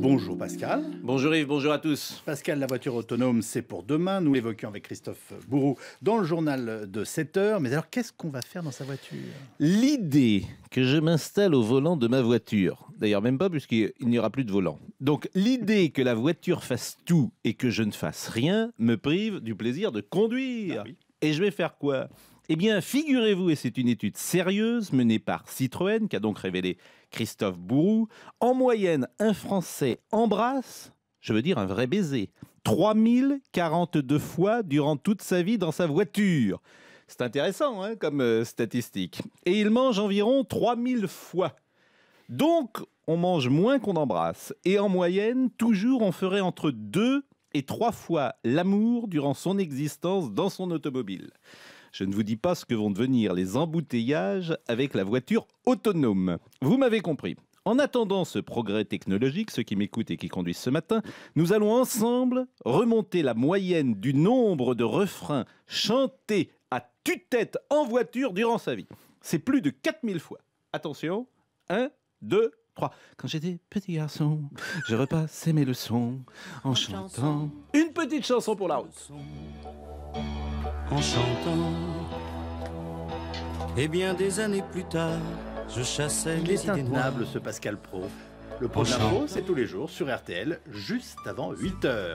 Bonjour Pascal. Bonjour Yves, bonjour à tous. Pascal, la voiture autonome, c'est pour demain. Nous l'évoquions avec Christophe Bourreau dans le journal de 7 heures. Mais alors, qu'est-ce qu'on va faire dans sa voiture L'idée que je m'installe au volant de ma voiture, d'ailleurs même pas puisqu'il n'y aura plus de volant. Donc l'idée que la voiture fasse tout et que je ne fasse rien me prive du plaisir de conduire. Ah et je vais faire quoi eh bien, figurez-vous, et c'est une étude sérieuse menée par Citroën, qu'a donc révélé Christophe Bourou, en moyenne, un Français embrasse, je veux dire un vrai baiser, 3042 fois durant toute sa vie dans sa voiture. C'est intéressant hein, comme euh, statistique. Et il mange environ 3000 fois. Donc, on mange moins qu'on embrasse. Et en moyenne, toujours, on ferait entre 2 et 3 fois l'amour durant son existence dans son automobile. Je ne vous dis pas ce que vont devenir les embouteillages avec la voiture autonome. Vous m'avez compris. En attendant ce progrès technologique, ceux qui m'écoutent et qui conduisent ce matin, nous allons ensemble remonter la moyenne du nombre de refrains chantés à tue-tête en voiture durant sa vie. C'est plus de 4000 fois. Attention, 1, 2, 3. Quand j'étais petit garçon, je repassais mes leçons en, chantant une petite chanson pour la route en chantant. Et eh bien des années plus tard, je chassais les ce Pascal Pro. Le prochain c'est tous les jours sur RTL, juste avant 8h.